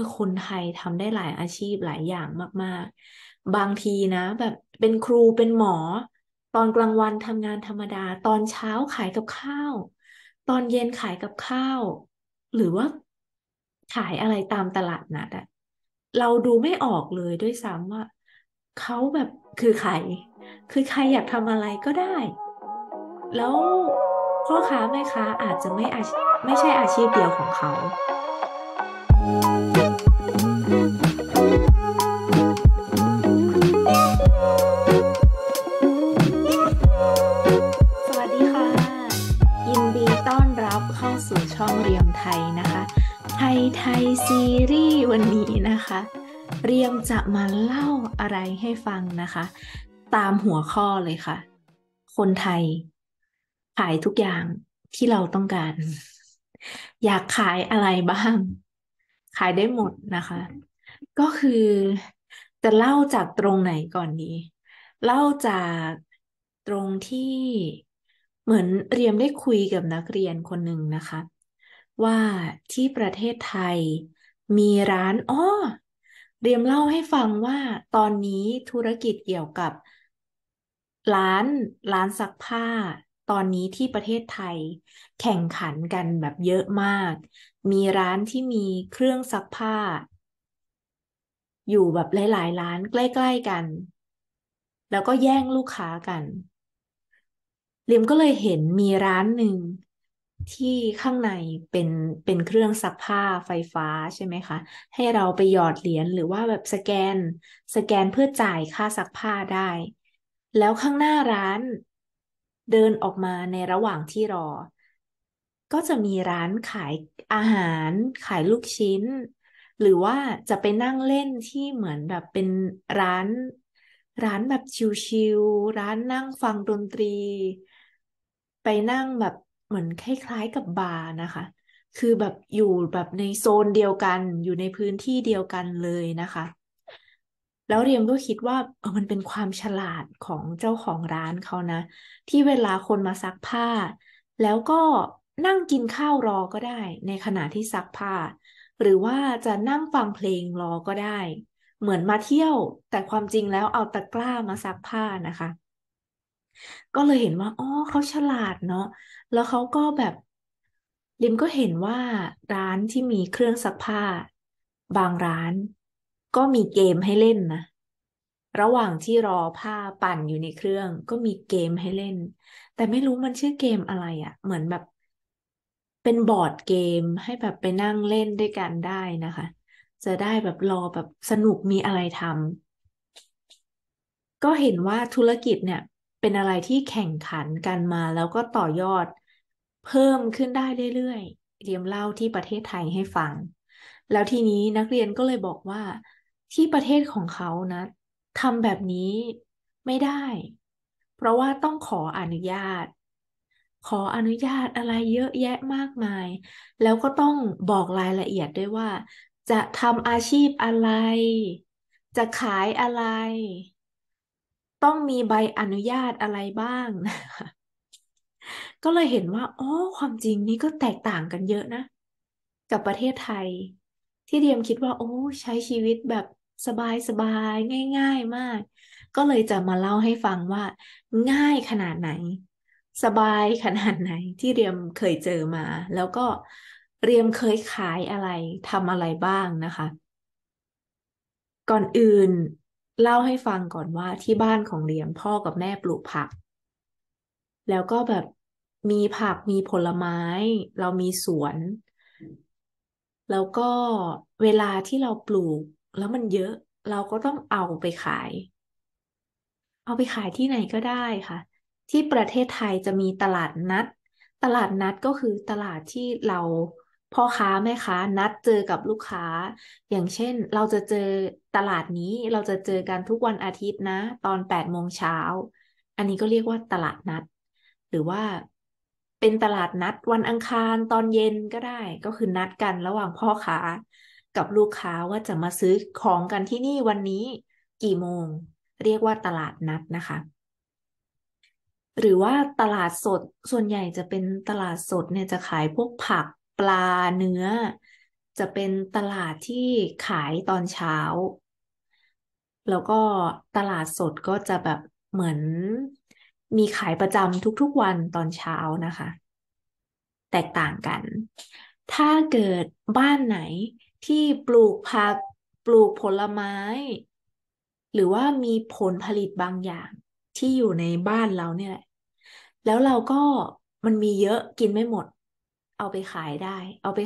อคนไทยทำได้หลายอาชีพหลายอย่างมากๆ บางทีนะ แบบเป็นครูเป็นหมอ ตอนกลางวันทำงานธรรมดา ตอนเช้าขายกับข้าว ตอนเย็นขายกับข้าว หรือว่า ขายอะไรตามตลาดนัดอะเราดูไม่ออกเลยด้วยซ้ำว่าเขาแบบคือใคร คือใครอยากทำอะไรก็ได้ แล้วพ่อค้าแม่ค้าอาจจะไม่ไม่ใช่อาชีพเดียวของเขาช่องเรียมไทยนะคะ ไทยไทย ซีรีส์วันนี้นะคะ เรียมจะมาเล่าอะไรให้ฟังนะคะ ตามหัวข้อเลยค่ะ คนไทย ขายทุกอย่างที่เราต้องการ อยากขายอะไรบ้าง ขายได้หมดนะคะ ก็คือ จะเล่าจากตรงไหนก่อนดีเล่าจากตรงที่เหมือนเรียมได้คุย กับนักเรียนคนหนึ่งนะคะว่าที่ประเทศไทย มีร้าน อ้อเรียมเล่าให้ฟังว่า ตอนนี้ธุรกิจเกี่ยวกับร้านร้านซักผ้า ตอนนี้ที่ประเทศไทย แข่งขันกันแบบเยอะมาก มีร้านที่มีเครื่องซักผ้า อยู่แบบหลายๆ ร้านใกล้ ๆกัน แล้วก็แย่งลูกค้ากันเรียมก็เลยเห็นมีร้านหนึ่งที่ข้างในเป็นเป็นเครื่องซักผ้าไฟฟ้าใช่ไหมคะ ให้เราไปหยอดเหรียญหรือว่าแบบสแกน สแกนเพื่อจ่ายค่าซักผ้าได้ แล้วข้างหน้าร้าน เดินออกมาในระหว่างที่รอ ก็จะมีร้านขายอาหาร ขายลูกชิ้น หรือว่าจะไปนั่งเล่นที่เหมือนแบบเป็นร้าน ร้านแบบชิวๆร้านนั่งฟังดนตรี ไปนั่งแบบเหมือนคล้ายๆกับบาร์นะคะ คือแบบอยู่แบบในโซนเดียวกัน อยู่ในพื้นที่เดียวกันเลยนะคะ แล้วเรียมก็คิดว่าเออมันเป็นความฉลาดของเจ้าของร้านเขานะ ที่เวลาคนมาซักผ้า แล้วก็นั่งกินข้าวรอก็ได้ ในขณะที่ซักผ้า หรือว่าจะนั่งฟังเพลงรอก็ได้ เหมือนมาเที่ยว แต่ความจริงแล้วเอาตะกร้ามาซักผ้านะคะก็เลยเห็นว่า อ๋อเขาฉลาดเนาะ แล้วเขาก็แบบลิมก็เห็นว่าร้านที่มีเครื่องซักผ้า บางร้าน ก็มีเกมให้เล่นนะ ระหว่างที่รอผ้าปั่นอยู่ในเครื่อง ก็มีเกมให้เล่น แต่ไม่รู้มันชื่อเกมอะไรอะ่ะ เหมือนแบบ เป็นบอร์ดเกมให้แบบไปนั่งเล่นด้วยกันได้นะคะ จะได้แบบรอแบบสนุกมีอะไรทำก็เห็นว่าธุรกิจเนี่ยเป็นอะไรที่แข่งขันกันมาแล้วก็ต่อยอด เพิ่มขึ้นได้เรื่อยๆเรียมเล่าที่ประเทศไทยให้ฟัง แล้วทีนี้นักเรียนก็เลยบอกว่า ที่ประเทศของเขานะทำแบบนี้ไม่ได้ เพราะว่าต้องขออนุญาต ขออนุญาตอะไรเยอะแยะมากมาย แล้วก็ต้องบอกรายละเอียดด้วยว่า จะทำอาชีพอะไร จะขายอะไรต้องมีใบอนุญาตอะไรบ้าง ก็เลยเห็นว่าอ๋อความจริงนี้ก็แตกต่างกันเยอะนะ กับประเทศไทย ที่เดียมคิดว่า โอ้ ใช้ชีวิตแบบสบายสบาย ง่าย ๆมาก ก็เลยจะมาเล่าให้ฟังว่า ง่ายขนาดไหน สบายขนาดไหน ที่เรียมเคยเจอมา แล้วก็ เรียมเคยขายอะไร ทำอะไรบ้างนะคะ ก่อนอื่นเล่าให้ฟังก่อนว่าที่บ้านของเลียมพ่อกับ แม่ปลูกผัก แล้วก็แบบมีผักมีผลไม้ เรามีสวน แล้วก็เวลาที่เราปลูกแล้วมันเยอะ เราก็ต้องเอาไปขาย เอาไปขายที่ไหนก็ได้ค่ะ ที่ประเทศไทยจะมีตลาดนัด ตลาดนัดก็คือตลาดที่เราพ่อค้าแม่ค้านัดเจอกับลูกค้า อย่างเช่น เราจะเจอตลาดนี้เราจะเจอกันทุกวันอาทิตย์นะ ตอนแปดโมงเช้าอันนี้ก็เรียกว่าตลาดนัด หรือว่าเป็นตลาดนัดวันอังคารตอนเย็นก็ได้ก็คือนัดกันระหว่างพ่อค้า กับลูกค้าว่าจะมาซื้อของกันที่นี่วันนี้ กี่โมง เรียกว่าตลาดนัดนะคะ หรือว่าตลาดสดส่วนใหญ่จะเป็นตลาดสดเนี่ยจะขายพวกผักปลาเนื้อจะเป็นตลาดที่ขายตอนเช้า แล้วก็ตลาดสดก็จะแบบเหมือน มีขายประจำทุก ๆวันตอนเช้านะคะ แตกต่างกัน ถ้าเกิดบ้านไหนที่ปลูกผักปลูกผลไม้ หรือว่ามีผลผลิตบางอย่างที่อยู่ในบ้านเราเนี่ยแหละแล้วเราก็มันมีเยอะกินไม่หมดเอาไปขายได้ เอาไป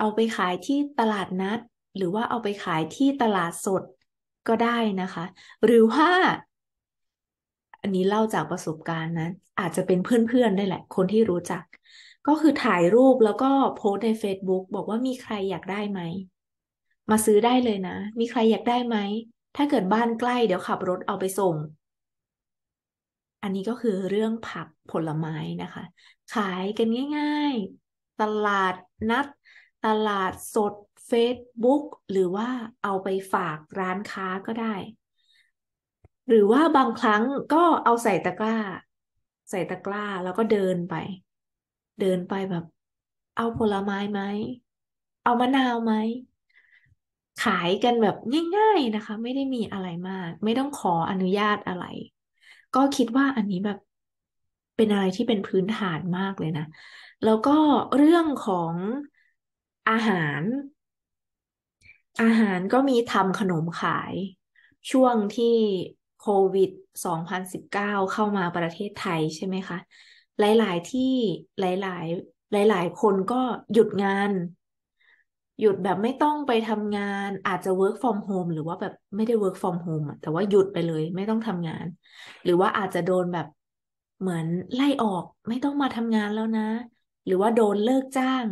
เอาไปขายที่ตลาดนัด หรือว่าเอาไปขายที่ตลาดสดก็ได้นะคะ หรือว่า อันนี้เล่าจากประสบการณ์นะอาจจะเป็นเพื่อนๆได้แหละ คนที่รู้จัก ก็คือถ่ายรูปแล้วก็โพสใน Facebook บอกว่ามีใครอยากได้ไหม มาซื้อได้เลยนะ มีใครอยากได้ไหม ถ้าเกิดบ้านใกล้เดี๋ยวขับรถเอาไปส่ง อันนี้ก็คือเรื่องผักผลไม้นะคะ ขายกันง่ายตลาดนัด ตลาดสด Facebook หรือว่าเอาไปฝากร้านค้าก็ได้ หรือว่าบางครั้งก็เอาใส่ตะกร้า ใส่ตะกร้าแล้วก็เดินไป เดินไปแบบ เอาผลไม้ไหม เอามะนาวไหม ขายกันแบบง่ายๆนะคะ ไม่ได้มีอะไรมาก ไม่ต้องขออนุญาตอะไร ก็คิดว่าอันนี้แบบเป็นอะไรที่เป็นพื้นฐานมากเลยนะแล้วก็เรื่องของอาหาร อาหารก็มีทำขนมขายช่วงที่โควิด 2019 เข้ามาประเทศไทยใช่ไหมคะ หลาย ๆ ที่หลาย ๆ หลายๆ คนก็หยุดงาน หยุดแบบไม่ต้องไปทำงาน อาจจะ work from home หรือว่าแบบไม่ได้ work from home แต่ว่าหยุดไปเลยไม่ต้องทำงาน หรือว่าอาจจะโดนแบบเหมือนไล่ออกไม่ต้องมาทำงานแล้วนะหรือว่าโดนเลิกจ้าง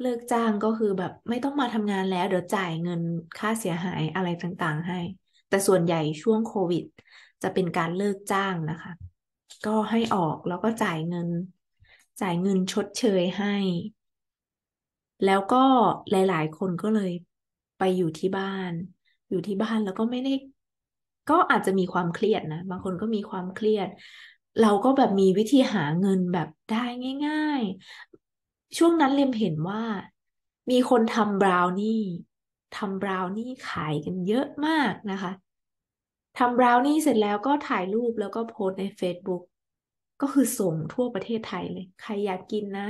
เลิกจ้างก็คือแบบ ไม่ต้องมาทำงานแล้ว เดี๋ยวจ่ายเงินค่าเสียหายอะไรต่างๆให้ แต่ส่วนใหญ่ช่วงโควิด จะเป็นการเลิกจ้างนะคะ ก็ให้ออกแล้วก็จ่ายเงิน จ่ายเงินชดเชยให้ แล้วก็หลายๆ คนก็เลยไปอยู่ที่บ้าน อยู่ที่บ้าน แล้วก็ไม่ได้ ก็อาจจะมีความเครียดนะ บางคนก็มีความเครียดเราก็แบบมีวิธีหาเงินแบบได้ง่าย ๆ ช่วงนั้นเล็มเห็นว่า มีคนทำบราวนี่ทำบราวนี่ขายกันเยอะมากนะคะทำบราวนี่เสร็จแล้วก็ถ่ายรูปแล้วก็โพสใน Facebook ก็คือส่งทั่วประเทศไทยเลย ใครอยากกินนะ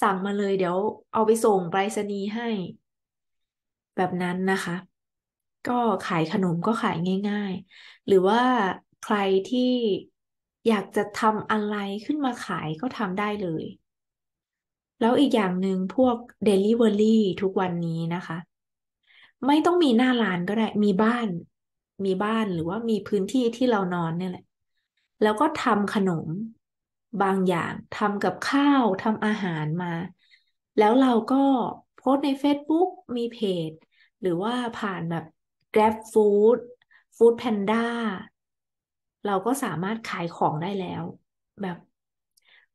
สั่งมาเลยเดี๋ยวเอาไปส่งไปรษณีย์ให้ แบบนั้นนะคะ ก็ขายขนมก็ขายง่าย ๆ หรือว่าใครที่อยากจะทำอะไรขึ้นมาขายก็ทำได้เลย แล้วอีกอย่างหนึ่งพวก Delivery ทุกวันนี้นะคะ ไม่ต้องมีหน้าร้านก็ได้ มีบ้าน มีบ้านหรือว่ามีพื้นที่ที่เรานอนเนี่ยแหละ แล้วก็ทำขนม บางอย่างทำกับข้าวทำอาหารมา แล้วเราก็โพสใน Facebook มีเพจ หรือว่าผ่านแบบ Grab Food Food Panda เราก็สามารถขายของได้แล้ว แบบ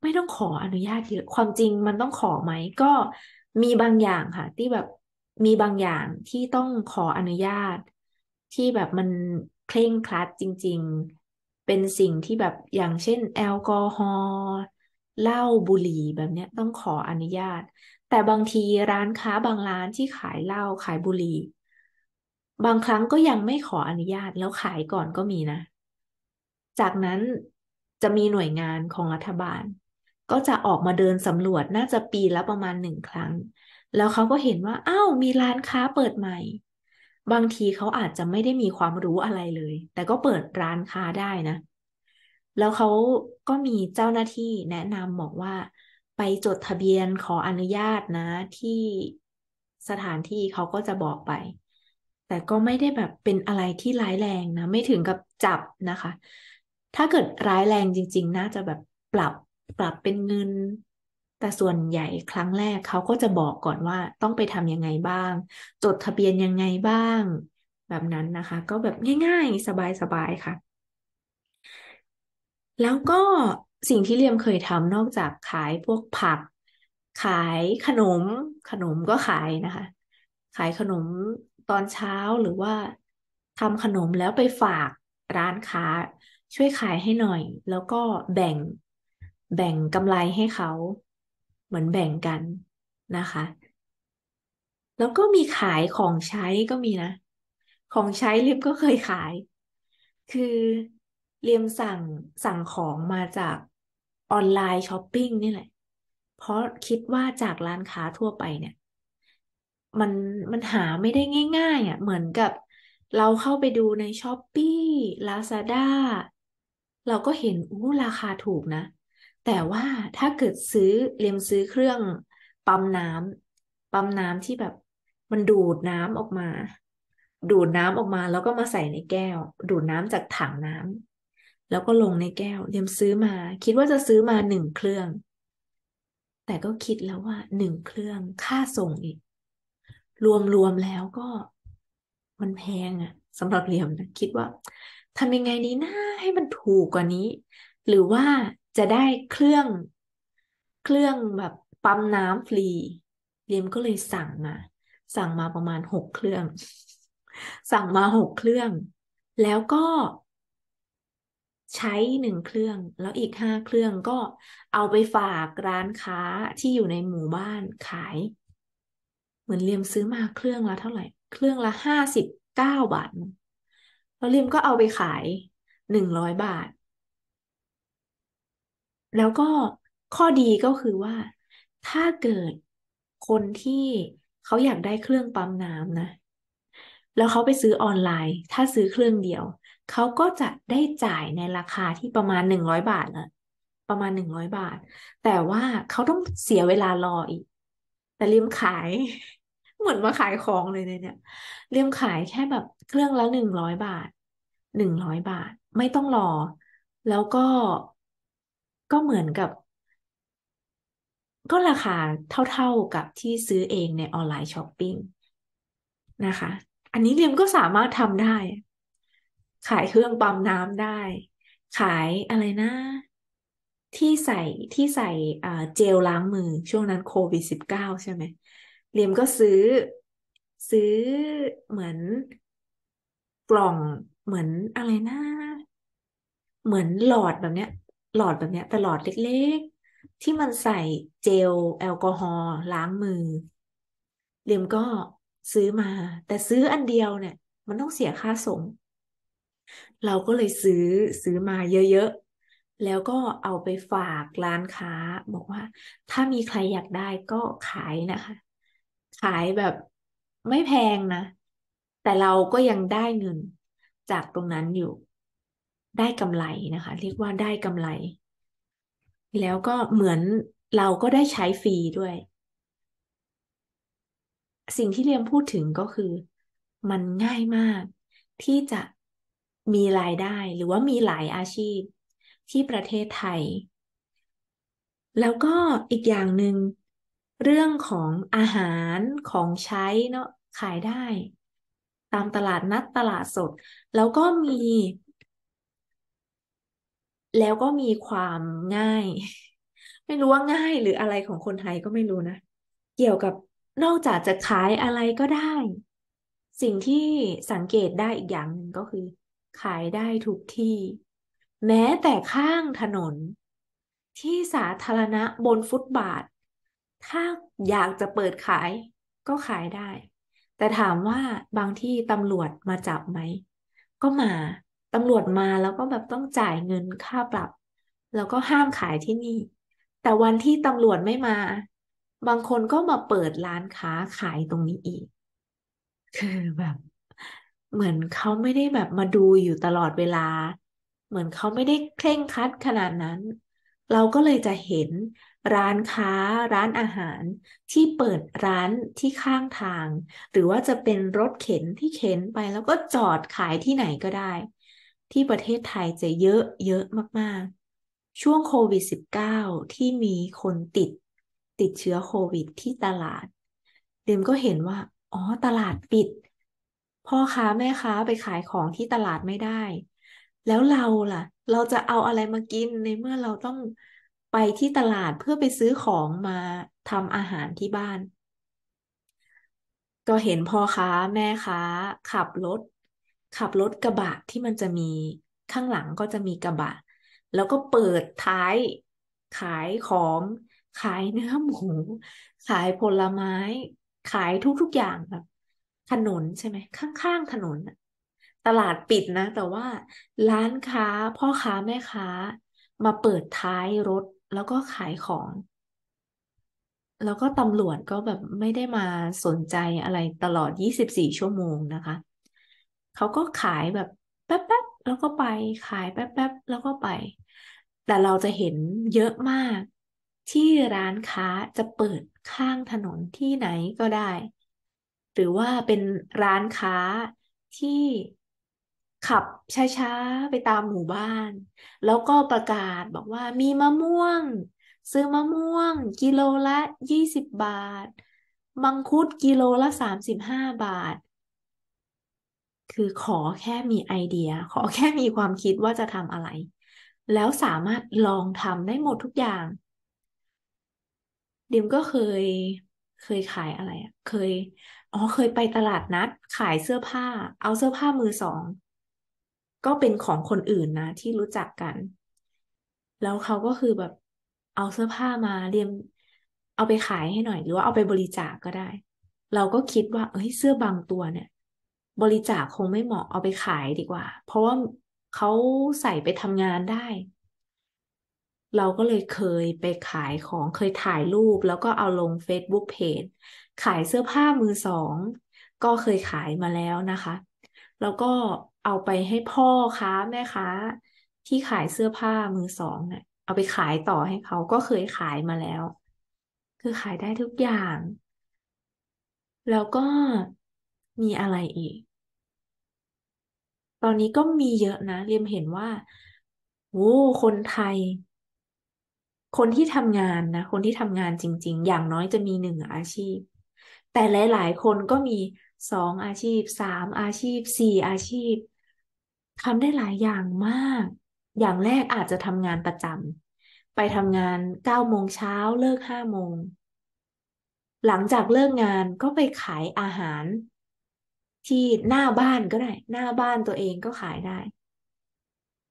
ไม่ต้องขออนุญาตเยอะความจริงมันต้องขอไหมก็มีบางอย่างค่ะ ที่แบบมีบางอย่างที่ต้องขออนุญาต ที่แบบมันเคร่งครัดจริงๆ เป็นสิ่งที่แบบอย่างเช่น แอลกอฮอล์เหล้าบุหรี่แบบเนี้ยต้องขออนุญาต แต่บางทีร้านค้าบางร้านที่ขายเหล้าขายบุหรี่บางครั้งก็ยังไม่ขออนุญาตแล้วขายก่อนก็มีนะจากนั้นจะมีหน่วยงานของรัฐบาล ก็จะออกมาเดินสำรวจน่าจะปีละประมาณหนึ่งครั้ง แล้วเขาก็เห็นว่า อ้าวมีร้านค้าเปิดใหม่ บางทีเขาอาจจะไม่ได้มีความรู้อะไรเลย แต่ก็เปิดร้านค้าได้นะ แล้วเขาก็มีเจ้าหน้าที่แนะนำบอกว่า ไปจดทะเบียนขออนุญาตนะ ที่สถานที่เขาก็จะบอกไป แต่ก็ไม่ได้แบบเป็นอะไรที่ร้ายแรงนะ ไม่ถึงกับจับนะคะถ้าเกิดร้ายแรงจริง ๆ น่าจะแบบปรับ ปรับเป็นเงิน แต่ส่วนใหญ่ ครั้งแรก เขาก็จะบอกก่อนว่าต้องไปทำยังไงบ้าง จดทะเบียนยังไงบ้าง แบบนั้นนะคะ ก็แบบง่ายๆ สบาย ๆ ค่ะ แล้วก็สิ่งที่เรียมเคยทำนอกจากขายพวกผัก ขายขนม ขนมก็ขายนะคะ ขายขนมตอนเช้าหรือว่าทำขนมแล้วไปฝากร้านค้าช่วยขายให้หน่อย แล้วก็แบ่งแบ่งกำไรให้เขา เหมือนแบ่งกันนะคะ แล้วก็มีขายของใช้ก็มีนะ ของใช้ลิฟก็เคยขาย คือ เรียมสั่งสั่งของมาจากออนไลน์ช้อปปิ้งนี่แหละเพราะคิดว่าจากร้านค้าทั่วไปเนี่ยมันมันหาไม่ได้ง่ายๆอะ่ะเหมือนกับเราเข้าไปดูในช้อปปี้ลาซาด้าเราก็เห็นอู้ราคาถูกนะ แต่ว่าถ้าเกิดซื้อเรียมซื้อเครื่องปั๊มน้ำ ปั๊มน้ำที่แบบ มันดูดน้ำออกมา ดูดน้ำออกมา แล้วก็มาใส่ในแก้ว ดูดน้ำจากถังน้ำ แล้วก็ลงในแก้วเรียมซื้อมา คิดว่าจะซื้อมาหนึ่งเครื่อง แต่ก็คิดแล้วว่าหนึ่งเครื่องค่าส่งอีก รวมๆแล้วก็ มันแพงอะสำหรับเรลียมนะคิดว่าทำยังไงนี้นะให้มันถูกกว่านี้ หรือว่าจะได้เครื่อง เครื่องแบบปั๊มน้ำฟรีเรียมก็เลยสั่งมาสั่งมาประมาณหกเครื่อง สั่งมาหกเครื่อง แล้วก็ ใช้หนึ่งเครื่อง แล้วอีกห้าเครื่องก็เอาไปฝากร้านค้าที่อยู่ในหมู่บ้านขาย เหมือนเรียมซื้อมาเครื่องละเท่าไหร่ เครื่องละห้าสิบเก้าบาทแล้วริมก็เอาไปขายหนึ่งร้อยบาท แล้วก็ข้อดีก็คือว่า ถ้าเกิดคนที่เขาอยากได้เครื่องปั๊มน้ำนะ แล้วเขาไปซื้อออนไลน์ ถ้าซื้อเครื่องเดียว เขาก็จะได้จ่ายในราคาที่ประมาณหนึ่งร้อยบาทนะประมาณหนึ่งร้อยบาท แต่ว่าเขาต้องเสียเวลารออีกแต่ริมขายเหมือนมาขายของเลยเนี่ยเรียมขายแค่แบบเครื่องละหนึ่งร้อยบาทหนึ่งร้อยบาทไม่ต้องรอ แล้วก็ก็เหมือนกับ ก็ราคาเท่าๆกับที่ซื้อเองในออนไลน์ช้อปปิ้งนะคะ อันนี้เรียมก็สามารถทำได้ ขายเครื่องปั๊มน้ำได้ ขายอะไรนะ ที่ใส่ที่ใส่เจลล้างมือช่วงนั้นโควิด -19 ใช่ไหมเรียมก็ซื้อ ซื้อเหมือน กล่องเหมือนอะไรนะเหมือนหลอดแบบเนี้ย หลอดแบบเนี้ยแต่หลอดเล็ก ๆ ที่มันใส่เจล แอลกอฮอล์ล้างมือเรียมก็ซื้อมา แต่ซื้ออันเดียวเนี่ย มันต้องเสียค่าส่งเราก็เลยซื้อซื้อมาเยอะๆ แล้วก็เอาไปฝากร้านค้า บอกว่า ถ้ามีใครอยากได้ก็ขายนะคะขายแบบไม่แพงนะ แต่เราก็ยังได้เงิน จากตรงนั้นอยู่ได้กำไรนะคะเรียกว่าได้กำไร แล้วก็เหมือนเราก็ได้ใช้ฟรีด้วย สิ่งที่เรียมพูดถึงก็คือ มันง่ายมาก ที่จะมีรายได้หรือว่ามีหลายอาชีพ ที่ประเทศไทย แล้วก็อีกอย่างหนึง่งเรื่องของอาหารของใช้เนาะขายได้ ตามตลาดนัดตลาดสดแล้วก็มี แล้วก็มีความง่าย ไม่รู้ว่าง่ายหรืออะไรของคนไทยก็ไม่รู้นะ เกี่ยวกับนอกจากจะขายอะไรก็ได้ สิ่งที่สังเกตได้อีกอย่างหนึ่งก็คือ ขายได้ทุกที่ แม้แต่ข้างถนนที่สาธารณะบนฟุตบาทถ้าอยากจะเปิดขายก็ขายได้ แต่ถามว่าบางที่ตำรวจมาจับไหมก็มาตำรวจมาแล้วก็แบบต้องจ่ายเงินค่าปรับ แล้วก็ห้ามขายที่นี่ แต่วันที่ตำรวจไม่มา บางคนก็มาเปิดร้านค้าขายตรงนี้อีก คือแบบ เหมือนเขาไม่ได้แบบมาดูอยู่ตลอดเวลา เหมือนเขาไม่ได้เคร่งคัดขนาดนั้น เราก็เลยจะเห็นร้านค้าร้านอาหาร ที่เปิดร้านที่ข้างทาง หรือว่าจะเป็นรถเข็นที่เข็นไปแล้วก็จอดขายที่ไหนก็ได้ ที่ประเทศไทยจะเยอะเยอะมากๆ ช่วงโควิด -19 ที่มีคนติด ติดเชื้อโควิดที่ตลาด เดมก็เห็นว่า อ๋อตลาดปิด พ่อค้าแม่ค้าไปขายของที่ตลาดไม่ได้ แล้วเราล่ะ เราจะเอาอะไรมากินในเมื่อเราต้องไปที่ตลาดเพื่อไปซื้อของมาทำอาหารที่บ้าน ก็เห็นพ่อค้าแม่ค้าขับรถ ขับรถกระบะที่มันจะมีข้างหลังก็จะมีกระบะ แล้วก็เปิดท้าย ขายของ ขายเนื้อหมูขายผลไม้ ขายทุกๆอย่างแบบถนนใช่ไหมข้างๆถนน ตลาดปิดนะ แต่ว่าร้านค้าพ่อค้าแม่ค้า มาเปิดท้ายรถแล้วก็ขายของ แล้วก็ตำรวจก็แบบไม่ได้มาสนใจอะไรตลอด 24 ชั่วโมงนะคะ เขาก็ขายแบบแป๊บๆแล้วก็ไป ขายแป๊บๆแล้วก็ไป แต่เราจะเห็นเยอะมาก ที่ร้านค้าจะเปิดข้างถนนที่ไหนก็ได้ หรือว่าเป็นร้านค้าที่ขับช้าๆ ไปตามหมู่บ้าน แล้วก็ประกาศบอกว่ามีมะม่วง ซื้อมะม่วง กิโลละยี่สิบบาท มังคุดกิโลละสามสิบห้าบาท คือขอแค่มีไอเดีย ขอแค่มีความคิดว่าจะทำอะไร แล้วสามารถลองทำได้ หมดทุกอย่าง ดิมก็เคย เคยขายอะไร อ่ะ เคย อ๋อ เคยไปตลาดนัด ขายเสื้อผ้า เอาเสื้อผ้ามือสองก็เป็นของคนอื่นนะที่รู้จักกัน แล้วเขาก็คือแบบเอาเสื้อผ้ามาเรียมเอาไปขายให้หน่อยหรือว่าเอาไปบริจาคกก็ได้ เราก็คิดว่าเอ้ยเสื้อบางตัวเนี่ย บริจาคคงไม่เหมาะเอาไปขายดีกว่า เพราะว่าเขาใส่ไปทำงานได้ เราก็เลยเคยไปขายของเคยถ่ายรูปแล้วก็เอาลง Facebook Page ขายเสื้อผ้ามือสอง ก็เคยขายมาแล้วนะคะ แล้วก็เอาไปให้พ่อค้าแม่ค้าที่ขายเสื้อผ้ามือสองเนี่ยเอาไปขายต่อให้เขาก็เคยขายมาแล้ว คือขายได้ทุกอย่าง แล้วก็มีอะไรอีก ตอนนี้ก็มีเยอะนะ เรียมเห็นว่าโอ้คนไทย คนที่ทำงานนะคนที่ทำงานจริง ๆ อย่างน้อยจะมีหนึ่งอาชีพ แต่หลาย ๆ คนก็มีสองอาชีพ สามอาชีพ สี่อาชีพทำได้หลายอย่างมาก อย่างแรกอาจจะทำงานประจำ ไปทำงานเก้าโมงเช้าเลิกห้าโมง หลังจากเลิกงานก็ไปขายอาหาร ที่หน้าบ้านก็ได้ หน้าบ้านตัวเองก็ขายได้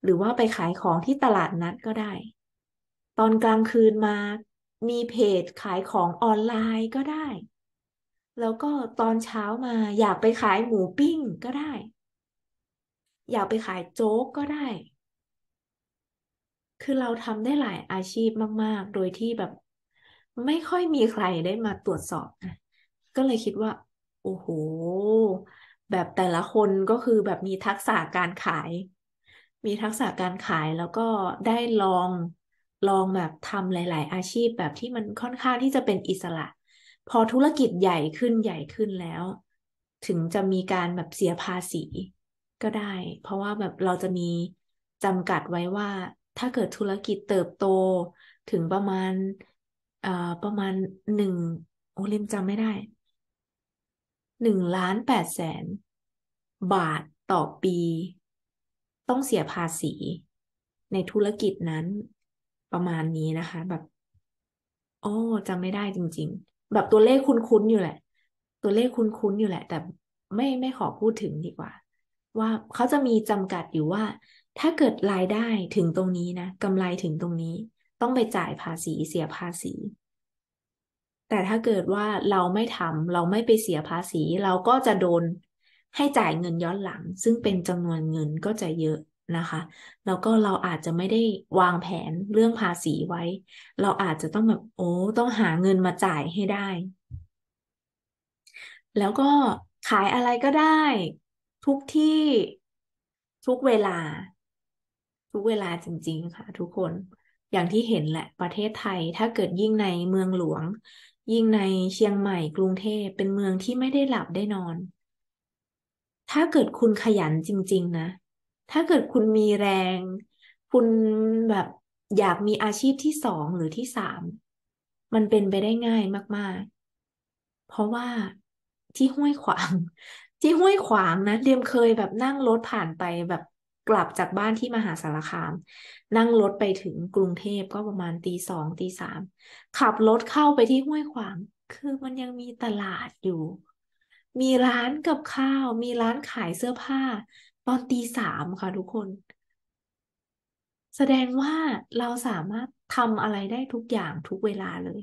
หรือว่าไปขายของที่ตลาดนัดก็ได้ ตอนกลางคืนมา มีเพจขายของออนไลน์ก็ได้ แล้วก็ตอนเช้ามาอยากไปขายหมูปิ้งก็ได้อยากไปขายโจ๊กก็ได้ คือเราทำได้หลายอาชีพมาก ๆ โดยที่แบบไม่ค่อยมีใครได้มาตรวจสอบนะก็เลยคิดว่า โอ้โห แบบแต่ละคนก็คือแบบมีทักษะการขาย มีทักษะการขาย แล้วก็ได้ลอง ลองแบบทำหลาย ๆ อาชีพแบบที่มันค่อนข้างที่จะเป็นอิสระ พอธุรกิจใหญ่ขึ้นใหญ่ขึ้นแล้ว ถึงจะมีการแบบเสียภาษีก็ได้เพราะว่าแบบเราจะมีจำกัดไว้ว่า ถ้าเกิดธุรกิจเติบโตถึงประมาณอ่าประมาณหนึ่งโอลิมจำไม่ได้หนึ่งล้านแปดแสน บาท ต่อปี ต้องเสียภาษี ในธุรกิจนั้น ประมาณนี้นะคะ แบบโอ้จำไม่ได้จริง ๆ แบบตัวเลขคุ้นๆอยู่แหละ ตัวเลขคุ้นๆอยู่แหละ แต่ไม่ไม่ขอพูดถึงดีกว่าว่าเขาจะมีจำกัดอยู่ว่า ถ้าเกิดรายได้ถึงตรงนี้นะกำไรถึงตรงนี้ ต้องไปจ่ายภาษีเสียภาษี แต่ถ้าเกิดว่าเราไม่ทำเราไม่ไปเสียภาษีเราก็จะโดน ให้จ่ายเงินย้อนหลังซึ่งเป็นจำนวนเงินก็จะเยอะนะคะ แล้วก็เราอาจจะไม่ได้วางแผนเรื่องภาษีไว้ เราอาจจะต้องแบบโอ้ต้องหาเงินมาจ่ายให้ได้ แล้วก็ขายอะไรก็ได้ทุกที่ ทุกเวลา ทุกเวลาจริงๆ ค่ะ ทุกคน อย่างที่เห็นแหละประเทศไทย ถ้าเกิดยิ่งในเมืองหลวง ยิ่งในเชียงใหม่กรุงเทพเป็นเมืองที่ไม่ได้หลับได้นอน ถ้าเกิดคุณขยันจริงๆ นะ ถ้าเกิดคุณมีแรง คุณแบบอยากมีอาชีพที่สองหรือที่สาม มันเป็นไปได้ง่ายมากๆ เพราะว่าที่ห้วยขวางที่ห้วยขวางนะเดียมเคยแบบนั่งรถผ่านไปแบบกลับจากบ้านที่มหาสารคาม นั่งรถไปถึงกรุงเทพก็ประมาณตีสองตีสามขับรถเข้าไปที่ห้วยขวางคือมันยังมีตลาดอยู่ มีร้านกับข้าวมีร้านขายเสื้อผ้า ตอนตีสามค่ะทุกคน แสดงว่าเราสามารถทำอะไรได้ทุกอย่างทุกเวลาเลย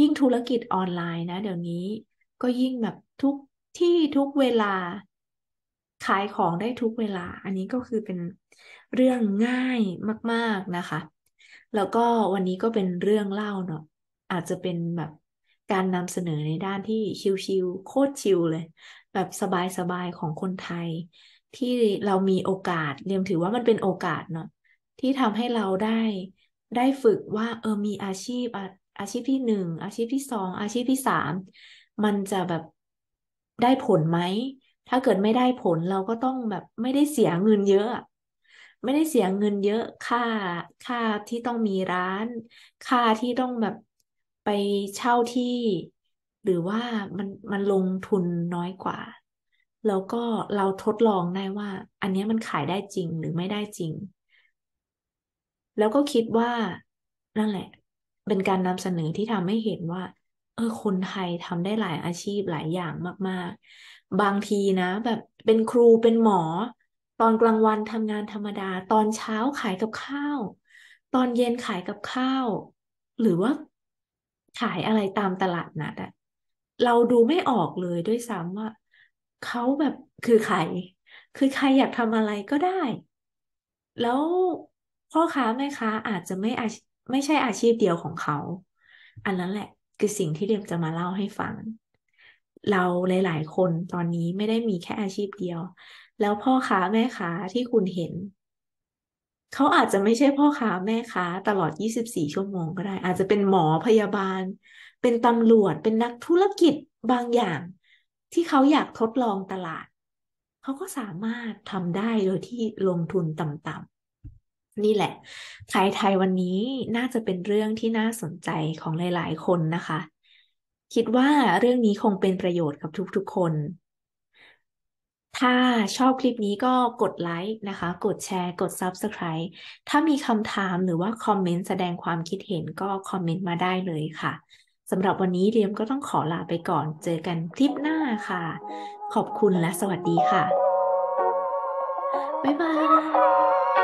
ยิ่งธุรกิจออนไลน์นะ เดี๋ยวนี้ก็ยิ่งแบบทุกที่ทุกเวลาขายของได้ทุกเวลา อันนี้ก็คือเป็นเรื่องง่ายมากๆนะคะ แล้วก็วันนี้ก็เป็นเรื่องเล่าเนาะ อาจจะเป็นแบบการนำเสนอในด้านที่ชิลๆโคตรชิลเลย แบบสบายๆของคนไทย ที่เรามีโอกาส เรียมถือว่ามันเป็นโอกาสเนาะที่ทำให้เราได้ได้ฝึกว่าเออมีอาชีพอาชีพที่หนึ่งอาชีพที่สองอาชีพที่สามมันจะแบบได้ผลไหม ถ้าเกิดไม่ได้ผลเราก็ต้องแบบไม่ได้เสียเงินเยอะ ไม่ได้เสียเงินเยอะ ค่า ค่าที่ต้องมีร้าน ค่าที่ต้องแบบไปเช่าที่ หรือว่ามันมันลงทุนน้อยกว่า แล้วก็เราทดลองได้ว่า อันนี้มันขายได้จริงหรือไม่ได้จริง แล้วก็คิดว่า นั่นแหละเป็นการนำเสนอที่ทำให้เห็นว่าเออคนไทยทำได้หลายอาชีพหลายอย่างมากๆ บางทีนะ แบบเป็นครูเป็นหมอ ตอนกลางวันทำงานธรรมดา ตอนเช้าขายกับข้าว ตอนเย็นขายกับข้าว หรือว่า ขายอะไรตามตลาดนัดอะเราดูไม่ออกเลยด้วยซ้ำว่าเขาแบบคือใครคือใครอยากทำอะไรก็ได้ แล้วพ่อค้าแม่ค้าอาจจะไม่ไม่ใช่อาชีพเดียวของเขาอันนั้นแหละคือสิ่งที่เดียมจะมาเล่าให้ฟัง เราหลาย ๆ คนตอนนี้ไม่ได้มีแค่อาชีพเดียว แล้วพ่อค้าแม่ค้าที่คุณเห็น เขาอาจจะไม่ใช่พ่อค้าแม่ค้าตลอด 24 ชั่วโมงก็ได้ อาจจะเป็นหมอพยาบาล เป็นตำรวจ เป็นนักธุรกิจบางอย่าง ที่เขาอยากทดลองตลาด เขาก็สามารถทำได้โดยที่ลงทุนต่ำนี่แหละขายไทยวันนี้น่าจะเป็นเรื่องที่น่าสนใจของหลายๆคนนะคะ คิดว่าเรื่องนี้คงเป็นประโยชน์กับทุกๆคน ถ้าชอบคลิปนี้ก็กดไลค์นะคะ กดแชร์กด Subscribe ถ้ามีคำถามหรือว่าคอมเมนต์แสดงความคิดเห็นก็คอมเมนต์มาได้เลยค่ะสำหรับวันนี้เรียมก็ต้องขอลาไปก่อนเจอกันคลิปหน้าค่ะ ขอบคุณและสวัสดีค่ะบ๊ายบาย